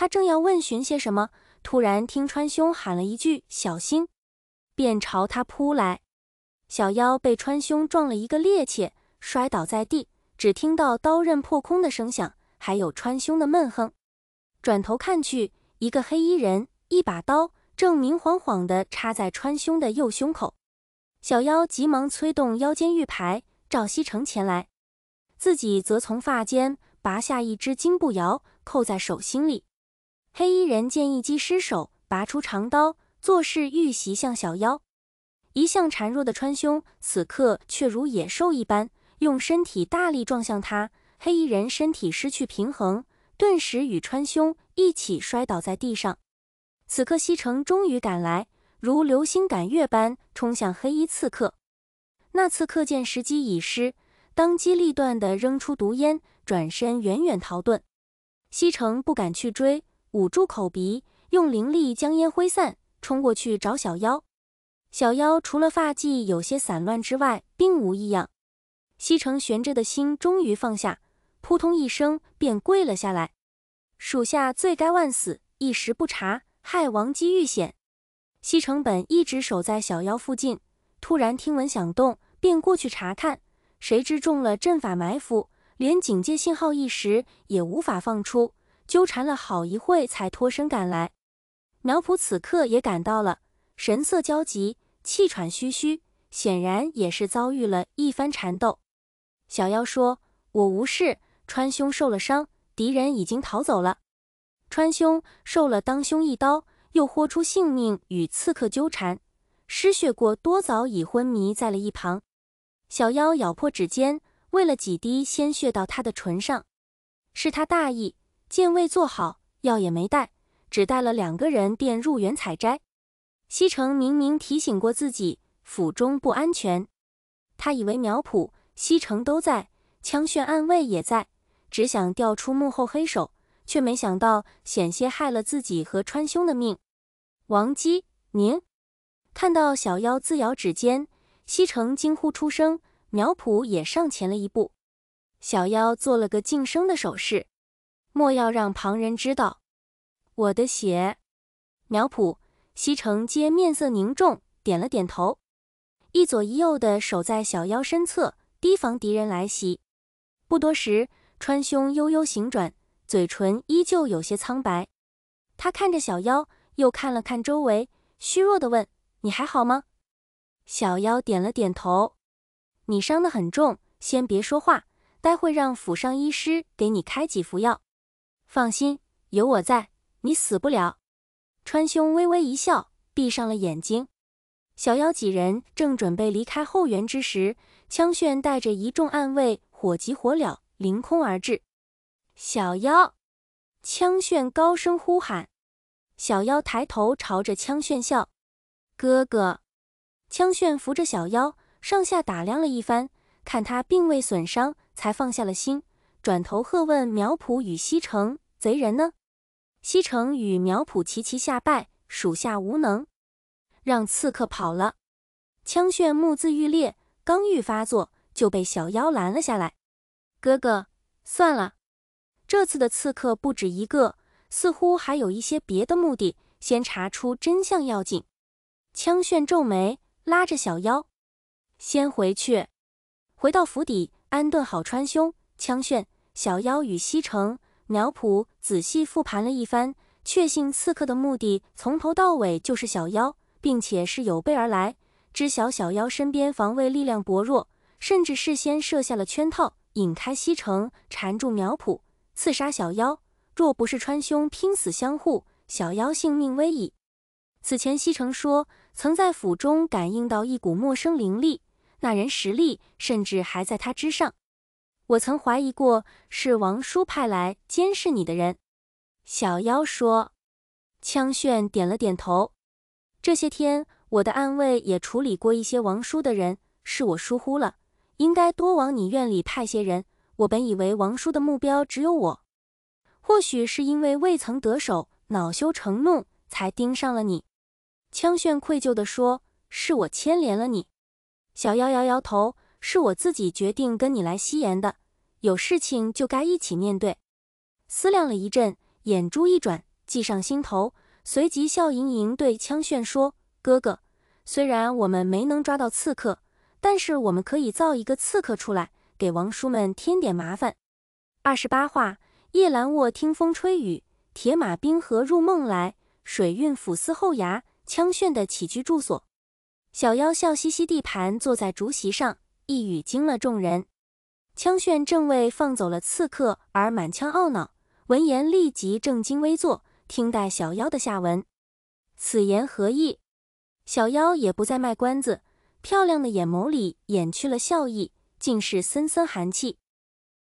他正要问询些什么，突然听川兄喊了一句“小心”，便朝他扑来。小妖被川兄撞了一个趔趄，摔倒在地，只听到刀刃破空的声响，还有川兄的闷哼。转头看去，一个黑衣人，一把刀，正明晃晃地插在川兄的右胸口。小妖急忙催动腰间玉牌，召西城前来，自己则从发间拔下一只金步摇，扣在手心里。黑衣人见一击失手，拔出长刀，作势欲袭向小妖。一向孱弱的川兄，此刻却如野兽一般，用身体大力撞向他。黑衣人身体失去平衡，顿时与川兄一起摔倒在地上。此刻西城终于赶来，如流星赶月般冲向黑衣刺客。那刺客见时机已失，当机立断地扔出毒烟，转身远远逃遁。西城不敢去追。捂住口鼻，用灵力将烟灰散，冲过去找小妖。小妖除了发髻有些散乱之外，并无异样。西城悬着的心终于放下，扑通一声便跪了下来：“属下罪该万死，一时不察，害王姬遇险。”西城本一直守在小妖附近，突然听闻响动，便过去查看，谁知中了阵法埋伏，连警戒信号一时也无法放出。纠缠了好一会才脱身赶来，苗圃此刻也赶到了，神色焦急，气喘吁吁，显然也是遭遇了一番缠斗。小妖说：“我无事，川兄受了伤，敌人已经逃走了。”川兄受了当胸一刀，又豁出性命与刺客纠缠，失血过多，早已昏迷在了一旁。小妖咬破指尖，喂了几滴鲜血到他的唇上，是他大意。剑未做好，药也没带，只带了两个人便入园采摘。西城明明提醒过自己府中不安全，他以为苗圃、西城都在，枪炫暗卫也在，只想调出幕后黑手，却没想到险些害了自己和川兄的命。王姬，您看到小妖自咬指尖，西城惊呼出声，苗圃也上前了一步，小妖做了个噤声的手势。莫要让旁人知道我的血。苗圃、西城皆面色凝重，点了点头，一左一右的守在小妖身侧，提防敌人来袭。不多时，川兄悠悠醒转，嘴唇依旧有些苍白。他看着小妖，又看了看周围，虚弱的问：“你还好吗？”小妖点了点头。你伤得很重，先别说话，待会让府上医师给你开几服药。放心，有我在，你死不了。川兄微微一笑，闭上了眼睛。小妖几人正准备离开后园之时，枪炫带着一众暗卫火急火燎凌空而至。小妖，枪炫高声呼喊。小妖抬头朝着枪炫笑：“哥哥。”枪炫扶着小妖上下打量了一番，看他并未损伤，才放下了心。转头喝问苗圃与西城：“贼人呢？”西城与苗圃齐齐下拜：“属下无能，让刺客跑了。”枪炫目眦欲裂，刚欲发作，就被小妖拦了下来。“哥哥，算了，这次的刺客不止一个，似乎还有一些别的目的，先查出真相要紧。”枪炫皱眉，拉着小妖：“先回去，回到府邸安顿好川兄。”枪炫小妖与西城苗圃仔细复盘了一番，确信刺客的目的从头到尾就是小妖，并且是有备而来，知晓小妖身边防卫力量薄弱，甚至事先设下了圈套，引开西城，缠住苗圃，刺杀小妖。若不是川兄拼死相护，小妖性命危矣。此前西城说，曾在府中感应到一股陌生灵力，那人实力甚至还在他之上。我曾怀疑过是王叔派来监视你的人，小妖说。枪炫点了点头。这些天我的暗卫也处理过一些王叔的人，是我疏忽了，应该多往你院里派些人。我本以为王叔的目标只有我，或许是因为未曾得手，恼羞成怒才盯上了你。枪炫愧疚地说：“是我牵连了你。”小妖摇摇头。是我自己决定跟你来西岩的，有事情就该一起面对。思量了一阵，眼珠一转，计上心头，随即笑盈盈对枪炫说：“哥哥，虽然我们没能抓到刺客，但是我们可以造一个刺客出来，给王叔们添点麻烦。”二十八话，夜阑卧听风吹雨，铁马冰河入梦来。水韵抚思后牙，枪炫的起居住所。小妖笑嘻嘻地盘坐在竹席上。一语惊了众人，枪炫正为放走了刺客而满腔懊恼，闻言立即正襟危坐，听待小妖的下文。此言何意？小妖也不再卖关子，漂亮的眼眸里掩去了笑意，竟是森森寒气。